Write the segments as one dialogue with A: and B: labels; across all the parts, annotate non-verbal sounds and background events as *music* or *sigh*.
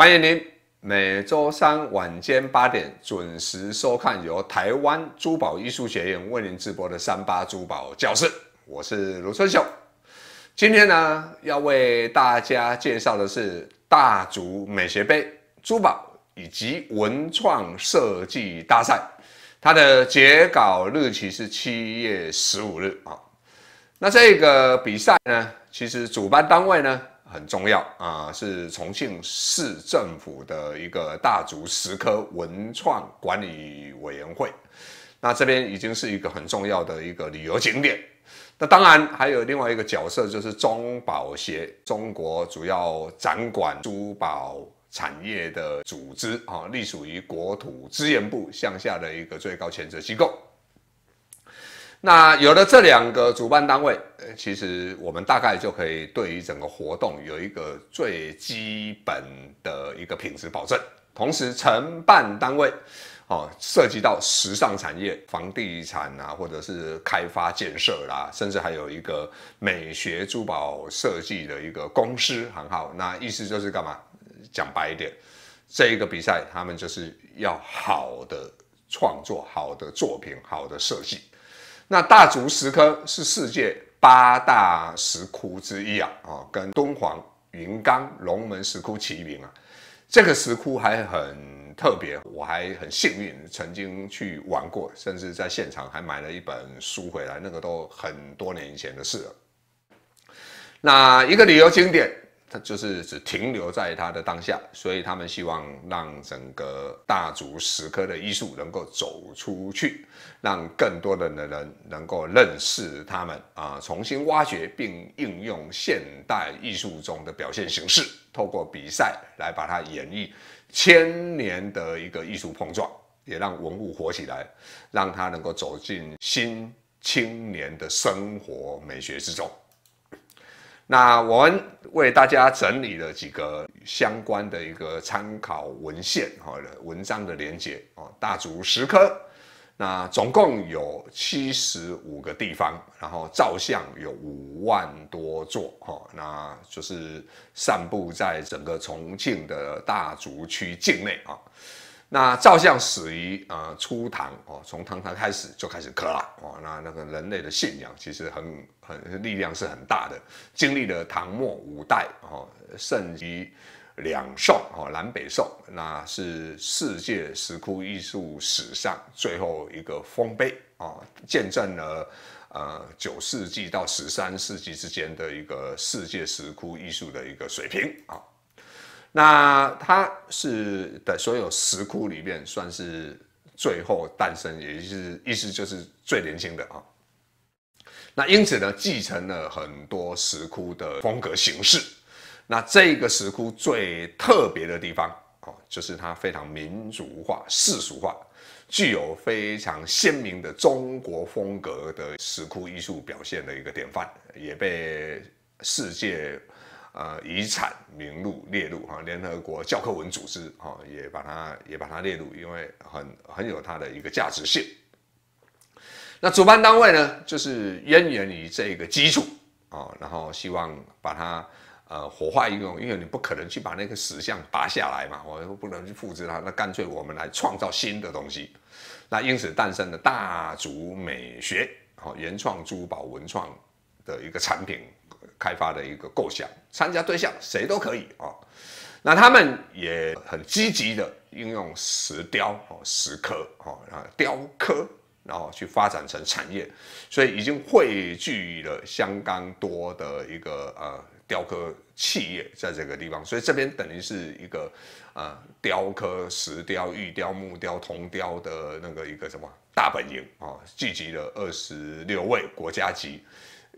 A: 欢迎您每周三晚间八点准时收看由台湾珠宝艺术学院为您直播的“三八珠宝教室”。我是卢春秀，今天呢要为大家介绍的是大足美学杯珠宝以及文创设计大赛，它的截稿日期是七月十五日啊。那这个比赛呢，其实主办单位呢。很重要啊，是重庆市政府的一个大足石刻文创管理委员会。那这边已经是一个很重要的一个旅游景点。那当然还有另外一个角色，就是中保协，中国主要掌管珠宝产业的组织啊，隶属于国土资源部向下的一个最高权责机构。那有了这两个主办单位，呃，其实我们大概就可以对于整个活动有一个最基本的一个品质保证。同时，承办单位哦，涉及到时尚产业、房地产啊，或者是开发建设啦，甚至还有一个美学珠宝设计的一个公司行号。那意思就是干嘛？讲白一点，这个比赛他们就是要好的创作、好的作品、好的设计。那大足石刻是世界八大石窟之一啊，啊，跟敦煌、云冈、龙门石窟齐名啊。这个石窟还很特别，我还很幸运，曾经去玩过，甚至在现场还买了一本书回来，那个都很多年以前的事了。那一个旅游景点。他就是只停留在他的当下，所以他们希望让整个大足石刻的艺术能够走出去，让更多的人能够认识他们啊，重新挖掘并应用现代艺术中的表现形式，透过比赛来把它演绎千年的一个艺术碰撞，也让文物活起来，让它能够走进新青年的生活美学之中。那我们为大家整理了几个相关的一个参考文献哈，文章的连接哦。大足石刻，那总共有七十五个地方，然后照相有五万多座哈，那就是散布在整个重庆的大足区境内啊。那照相始于啊初唐哦，从唐朝开始就开始刻了哦。那那个人类的信仰其实很很力量是很大的。经历了唐末五代哦，盛极两宋哦，南北宋，那是世界石窟艺术史上最后一个丰碑哦，见证了呃九世纪到十三世纪之间的一个世界石窟艺术的一个水平啊。那它是的所有石窟里面算是最后诞生，也就是意思就是最年轻的啊。那因此呢，继承了很多石窟的风格形式。那这个石窟最特别的地方哦，就是它非常民族化、世俗化，具有非常鲜明的中国风格的石窟艺术表现的一个典范，也被世界。呃，遗产名录列入哈，联合国教科文组织哈也把它也把它列入，因为很很有它的一个价值性。那主办单位呢，就是渊源于这个基础啊，然后希望把它呃活化一用，因为你不可能去把那个石像拔下来嘛，我又不能去复制它，那干脆我们来创造新的东西，那因此诞生了大族美学，好原创珠宝文创的一个产品。开发的一个构想，参加对象谁都可以啊。那他们也很积极的应用石雕、哦石刻、哦啊雕刻，然后去发展成产业，所以已经汇聚了相当多的一个呃雕刻企业在这个地方，所以这边等于是一个呃雕刻、石雕、玉雕、木雕、铜雕的那个一个什么大本营啊，聚集了二十六位国家级。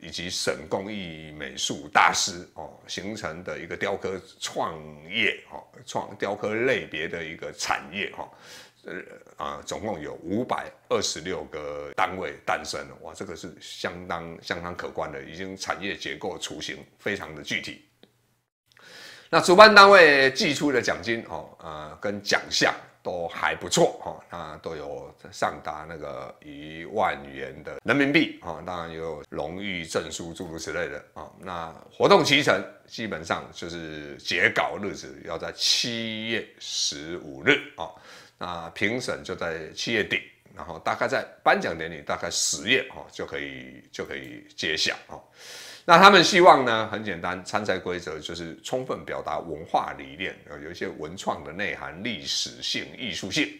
A: 以及省工艺美术大师哦，形成的一个雕刻创业哦，创雕刻类别的一个产业哈，呃啊，总共有五百二十六个单位诞生了哇，这个是相当相当可观的，已经产业结构雏形非常的具体。那主办单位寄出的奖金哦，呃，跟奖项。都还不错哈，那都有上达那个一万元的人民币啊，当然有荣誉证书，诸如此类的啊。那活动期程基本上就是截稿日子要在七月十五日啊，那评审就在七月底，然后大概在颁奖典礼大概十月啊就可以就可以揭晓啊。那他们希望呢，很简单，参赛规则就是充分表达文化理念有一些文创的内涵、历史性、艺术性，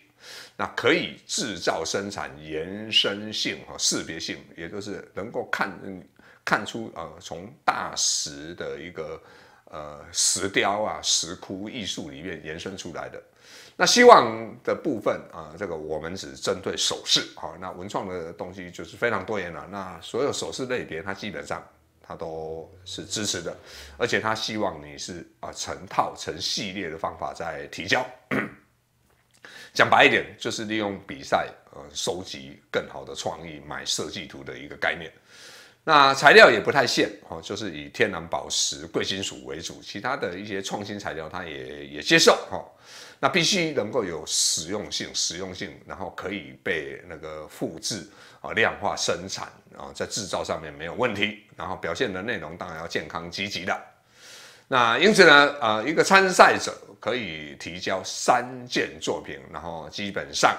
A: 那可以制造、生产、延伸性哈、识别性，也就是能够看看出啊，从大石的一个呃石雕啊、石窟艺术里面延伸出来的。那希望的部分啊，这个我们只针对首饰啊，那文创的东西就是非常多元了。那所有首饰类别它基本上。他都是支持的，而且他希望你是啊成套成系列的方法在提交。讲白一点，就是利用比赛呃收集更好的创意，买设计图的一个概念。那材料也不太限哦，就是以天然宝石、贵金属为主，其他的一些创新材料他也也接受哦。那必须能够有实用性、实用性，然后可以被那个复制啊、量化生产啊，在制造上面没有问题。然后表现的内容当然要健康积极的，那因此呢，呃，一个参赛者可以提交三件作品，然后基本上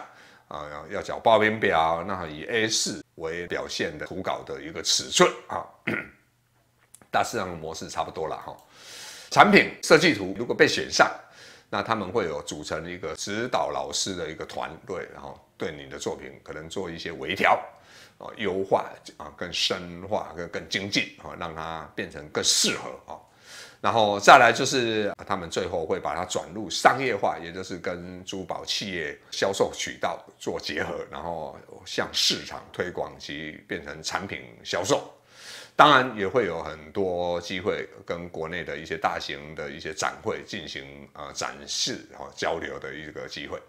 A: 啊，要缴报名表，那以 A 四为表现的图稿的一个尺寸啊，*clears throat* 大致上的模式差不多了哈。产品设计图如果被选上，那他们会有组成一个指导老师的一个团队，然后对你的作品可能做一些微调。优化啊，更深化，更更精进啊，让它变成更适合啊，然后再来就是他们最后会把它转入商业化，也就是跟珠宝企业销售渠道做结合，然后向市场推广及变成产品销售。当然也会有很多机会跟国内的一些大型的一些展会进行啊展示啊交流的一个机会。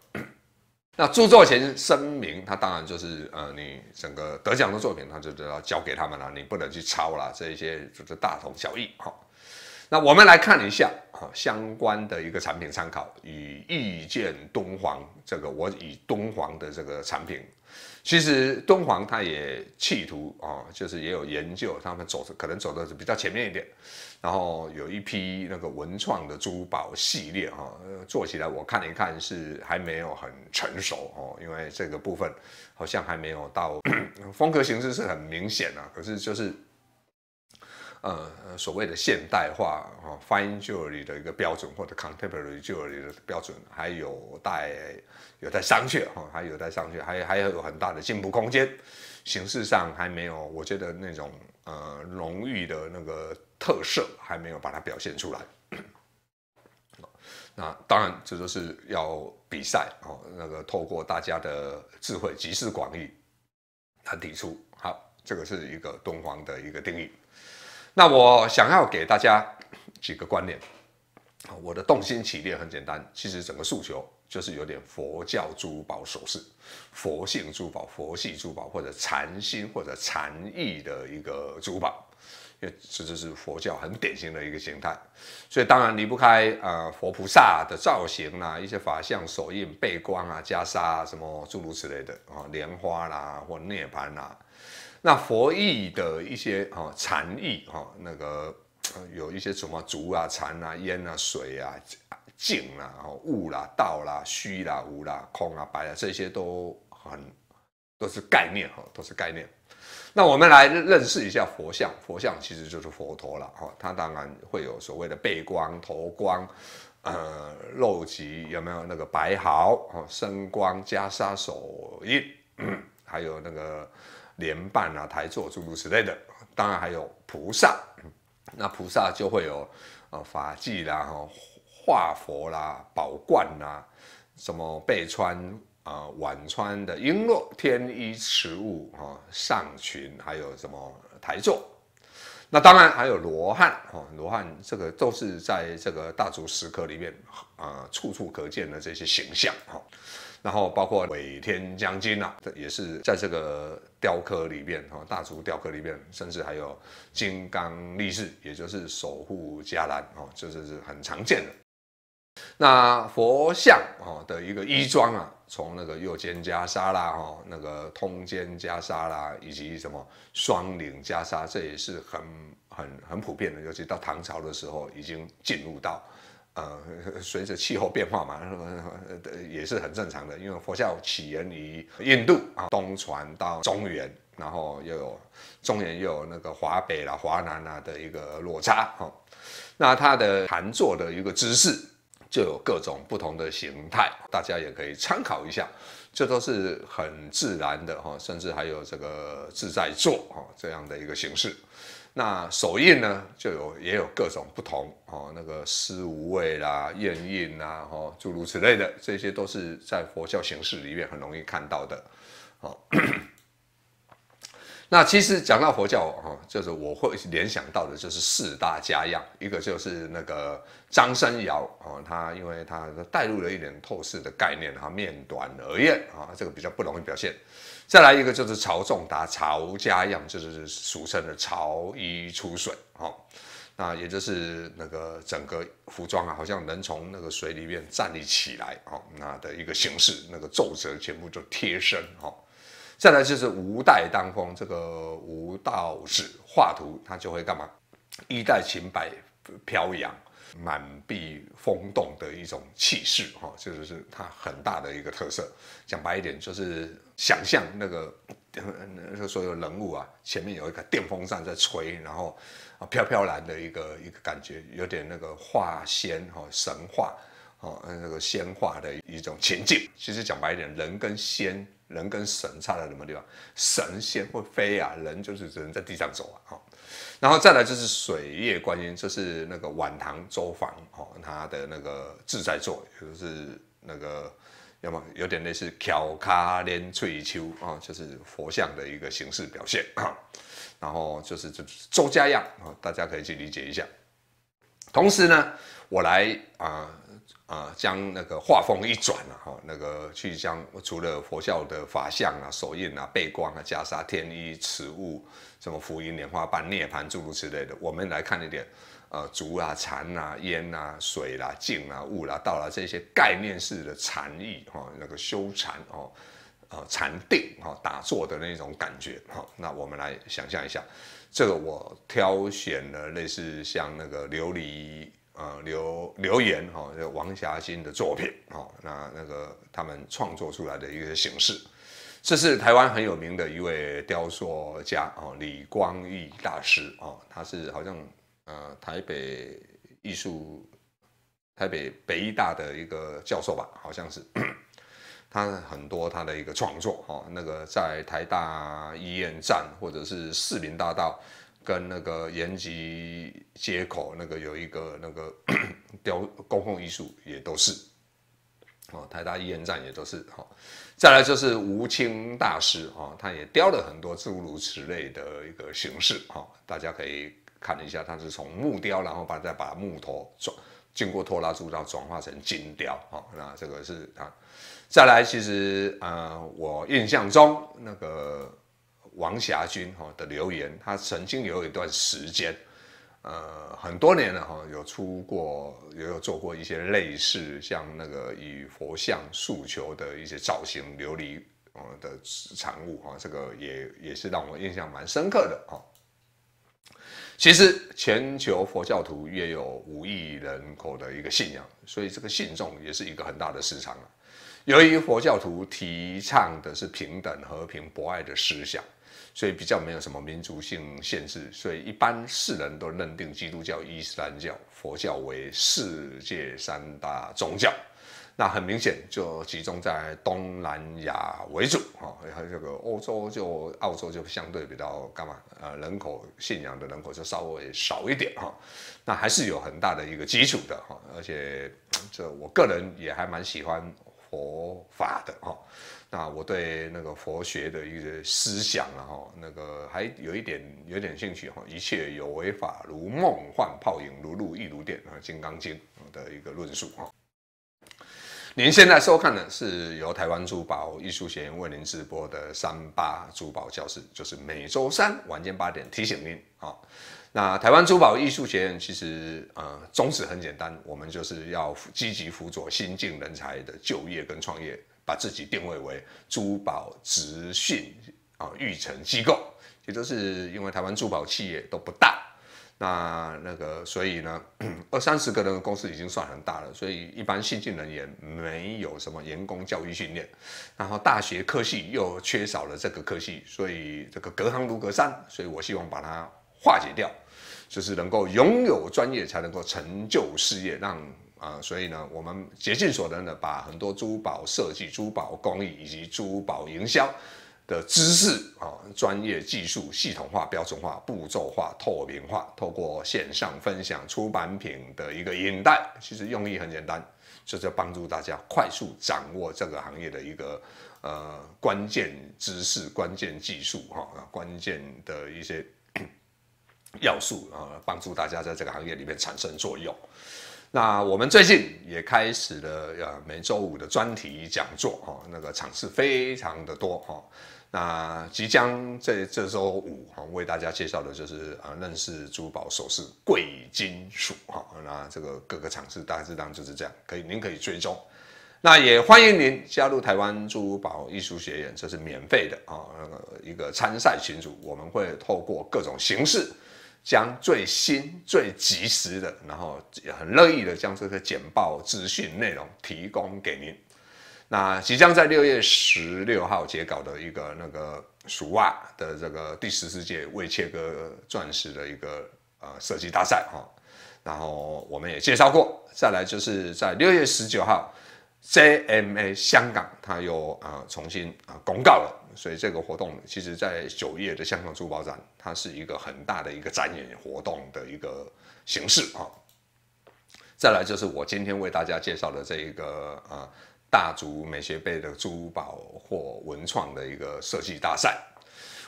A: 那著作权声明，它当然就是呃，你整个得奖的作品，它就就要交给他们了，你不能去抄了，这一些就是大同小异哈。那我们来看一下哈，相关的一个产品参考与意见敦煌，这个我以敦煌的这个产品。其实敦煌他也企图啊，就是也有研究，他们走可能走的是比较前面一点，然后有一批那个文创的珠宝系列哈，做起来我看一看是还没有很成熟哦，因为这个部分好像还没有到 *clears throat* 风格形式是很明显啊，可是就是。呃，所谓的现代化啊，fine jewelry 的一个标准，或者 contemporary jewelry 的标准，还有待有待商榷哈，还有待商榷，还还要有很大的进步空间。形式上还没有，我觉得那种呃，浓郁的那个特色还没有把它表现出来。那当然，这就是要比赛哦，那个透过大家的智慧集思广益，来提出。好，这个是一个敦煌的一个定义。那我想要给大家几个观念，我的动心起念很简单，其实整个诉求就是有点佛教珠宝首饰，佛性珠宝、佛系珠宝或者禅心或者禅意的一个珠宝，因这就是佛教很典型的一个形态，所以当然离不开呃佛菩萨的造型啦，一些法相、手印、背光啊、袈裟什么诸如此类的啊，莲花啦或涅槃啦。那佛意的一些哈禅意哈那个有一些什么竹啊禅啊烟啊水啊静啊哈雾啦道啦虚啦无啦空啊白啦这些都很都是概念哈都是概念。那我们来认识一下佛像，佛像其实就是佛陀了哈，他当然会有所谓的背光头光，呃肉脊有没有那个白毫哦身光袈裟手印，还有那个。莲瓣啊、台座诸如此类的，当然还有菩萨，那菩萨就会有法髻啦、哈化佛啦、宝冠啦，什么背穿啊、晚穿的璎珞、天衣、持物啊、上裙，还有什么台座，那当然还有罗汉哈，罗汉这个都是在这个大足石刻里面啊处处可见的这些形象哈。然后包括尾天将军啊，也是在这个雕刻里面哈，大足雕刻里面，甚至还有金刚力士，也就是守护伽蓝啊，这是是很常见的。那佛像啊的一个衣装啊，从那个右肩袈裟啦，哈，那个通肩袈裟啦，以及什么双领袈裟，这也是很很很普遍的，尤其到唐朝的时候，已经进入到。呃，随着气候变化嘛，也是很正常的。因为佛教起源于印度啊，东传到中原，然后又有中原又有那个华北啦、华南啦的一个落差哈。那它的盘坐的一个姿势就有各种不同的形态，大家也可以参考一下。这都是很自然的哈，甚至还有这个自在坐这样的一个形式。那手印呢，就有也有各种不同哦，那个师无畏啦、验印啦，然诸如此类的，这些都是在佛教形式里面很容易看到的，哦。那其实讲到佛教哈，就是我会联想到的就是四大家样，一个就是那个张生尧啊，他因为他带入了一点透视的概念，哈，面短而艳啊，这个比较不容易表现。再来一个就是曹仲达曹家样，就是俗称的曹衣出水哈，那也就是那个整个服装啊，好像能从那个水里面站立起来哈，那的一个形式，那个皱褶全部就贴身哈。再来就是吴带当风，这个吴道士画图，他就会干嘛？衣带裙摆，飘扬，满壁风动的一种气势，哈，就是他很大的一个特色。讲白一点，就是想象那个那个所有人物啊，前面有一个电风扇在吹，然后啊飘飘然的一个一个感觉，有点那个画仙哈神话。哦，那个仙化的一种情境。其实讲白一点，人跟仙、人跟神差在什么地方？神仙会飞啊，人就是只能在地上走啊。哦、
B: 然后再来就是
A: 水月观音，这是那个晚唐周昉哦，他的那个自在坐，就是那个要么有点类似翘卡连翠秋啊，就是佛像的一个形式表现啊。然后就是这周家样啊，大家可以去理解一下。同时呢，我来啊。啊，将那个画风一转了哈，那个去将除了佛教的法相啊、手印啊、背光啊、袈裟、天衣、持物，什么福音莲花瓣、涅盘，诸如此类的，我们来看一点，呃，竹啊、禅啊、烟啊、水啦、静啊、雾啦，到了这些概念式的禅意哈，那个修禅哦，啊，禅定哈，打坐的那种感觉哈，那我们来想象一下，这个我挑选了类似像那个琉璃。呃，留留言哈，王霞欣的作品哈，那那个他们创作出来的一个形式，这是台湾很有名的一位雕塑家哦，李光裕大师哦，他是好像呃台北艺术台北北艺大的一个教授吧，好像是，他很多他的一个创作哈，那个在台大医院站或者是市民大道。跟那个延吉街口那个有一个那个 *clears throat* 雕公共艺术也都是，哦，台大医院站也都是哈，再来就是吴清大师哦，他也雕了很多诸如此类的一个形式哈，大家可以看一下，他是从木雕，然后把再把木头转经过拖拉铸造转化成金雕哈，那这个是啊。再来，其实呃，我印象中那个。王霞君哈的留言，他曾经有一段时间，呃，很多年了哈，有出过也有做过一些类似像那个以佛像诉求的一些造型琉璃呃的产物哈，这个也也是让我印象蛮深刻的哈。其实，全球佛教徒约有五亿人口的一个信仰，所以这个信众也是一个很大的市场由于佛教徒提倡的是平等、和平、博爱的思想。所以比较没有什么民族性限制，所以一般世人都认定基督教、伊斯兰教、佛教为世界三大宗教。那很明显就集中在东南亚为主哈，然后这个欧洲就澳洲就相对比较干嘛呃，人口信仰的人口就稍微少一点哈，那还是有很大的一个基础的哈，而且这我个人也还蛮喜欢佛法的哈。那我对那个佛学的一些思想，啊，后那个还有一点有点兴趣哈。一切有为法，如梦幻泡影，如露亦如电啊，《金刚经》的一个论述啊。您现在收看的是由台湾珠宝艺术学院为您直播的三八珠宝教室，就是每周三晚间八点提醒您啊。那台湾珠宝艺术学院其实呃，宗旨很简单，我们就是要积极辅佐新进人才的就业跟创业。把自己定位为珠宝直训啊育成机构，也都是因为台湾珠宝企业都不大，那那个所以呢，二三十个人的公司已经算很大了，所以一般新进人员没有什么员工教育训练，然后大学科系又缺少了这个科系，所以这个隔行如隔山，所以我希望把它化解掉，就是能够拥有专业，才能够成就事业，让。啊，所以呢，我们竭尽所能的把很多珠宝设计、珠宝工艺以及珠宝营销的知识啊、专业技术系统化、标准化、步骤化、透明化，透过线上分享出版品的一个引带，其实用意很简单，就是帮助大家快速掌握这个行业的一个呃关键知识、关键技术哈、关键的一些 *coughs* 要素啊，帮助大家在这个行业里面产生作用。那我们最近也开始了，呃，每周五的专题讲座，哈，那个场次非常的多，哈。那即将在这周五，哈，为大家介绍的就是，呃，认识珠宝首饰贵金属，哈。那这个各个场次大致上就是这样，可以，您可以追踪。那也欢迎您加入台湾珠宝艺术学院，这是免费的，啊，那个一个参赛群组，我们会透过各种形式。将最新、最及时的，然后很乐意的将这个简报资讯内容提供给您。那即将在六月十六号截稿的一个那个数袜的这个第十四届未切割钻石的一个呃设计大赛哈，然后我们也介绍过。再来就是在六月十九号，JMA 香港它又啊重新啊公告了。所以这个活动其实，在九月的香港珠宝展，它是一个很大的一个展演活动的一个形式啊。再来就是我今天为大家介绍的这一个啊大足美学杯的珠宝或文创的一个设计大赛。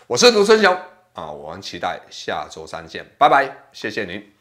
A: 我是卢春雄啊，我们期待下周三见，拜拜，谢谢您。